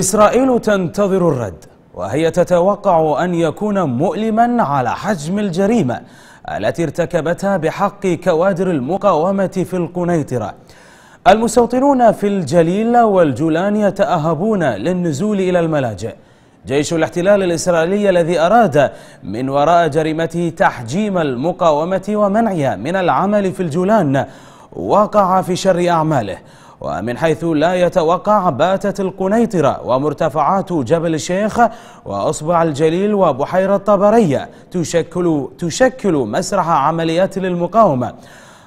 إسرائيل تنتظر الرد وهي تتوقع أن يكون مؤلما على حجم الجريمة التي ارتكبتها بحق كوادر المقاومة في القنيطرة المستوطنون في الجليل والجولان يتأهبون للنزول إلى الملاجئ جيش الاحتلال الإسرائيلي الذي أراد من وراء جريمته تحجيم المقاومة ومنعها من العمل في الجولان وقع في شر أعماله ومن حيث لا يتوقع باتت القنيطرة ومرتفعات جبل الشيخ وأصبع الجليل وبحيرة طبرية تشكل, تشكل مسرح عمليات للمقاومة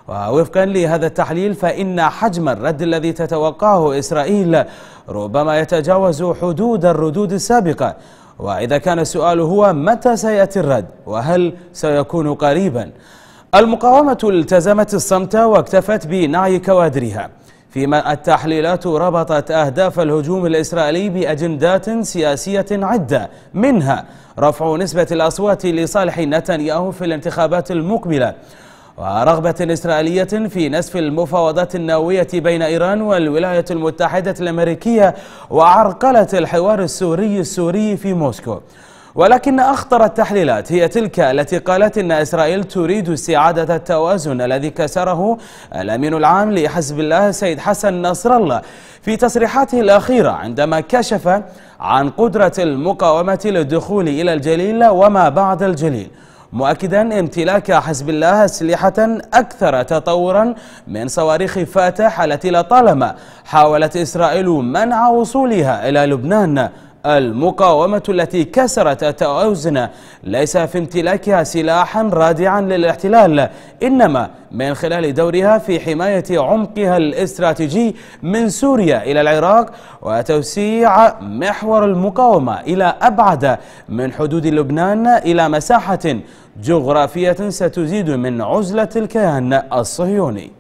ووفقا لهذا التحليل فإن حجم الرد الذي تتوقعه إسرائيل ربما يتجاوز حدود الردود السابقة وإذا كان السؤال هو متى سيأتي الرد وهل سيكون قريبا المقاومة التزمت الصمت واكتفت بنعي كوادرها فيما التحليلات ربطت أهداف الهجوم الإسرائيلي بأجندات سياسية عدة منها رفع نسبة الأصوات لصالح نتنياهو في الانتخابات المقبلة ورغبة إسرائيلية في نسف المفاوضات النووية بين إيران والولايات المتحدة الأمريكية وعرقلة الحوار السوري السوري في موسكو ولكن أخطر التحليلات هي تلك التي قالت إن إسرائيل تريد استعادة التوازن الذي كسره الأمين العام لحزب الله سيد حسن نصر الله في تصريحاته الأخيرة عندما كشف عن قدرة المقاومة للدخول إلى الجليل وما بعد الجليل مؤكدا امتلاك حزب الله أسلحة أكثر تطورا من صواريخ فاتح التي لطالما حاولت إسرائيل منع وصولها إلى لبنان المقاومة التي كسرت التوازن ليس في امتلاكها سلاحا رادعا للاحتلال إنما من خلال دورها في حماية عمقها الاستراتيجي من سوريا إلى العراق وتوسيع محور المقاومة إلى أبعد من حدود لبنان إلى مساحة جغرافية ستزيد من عزلة الكيان الصهيوني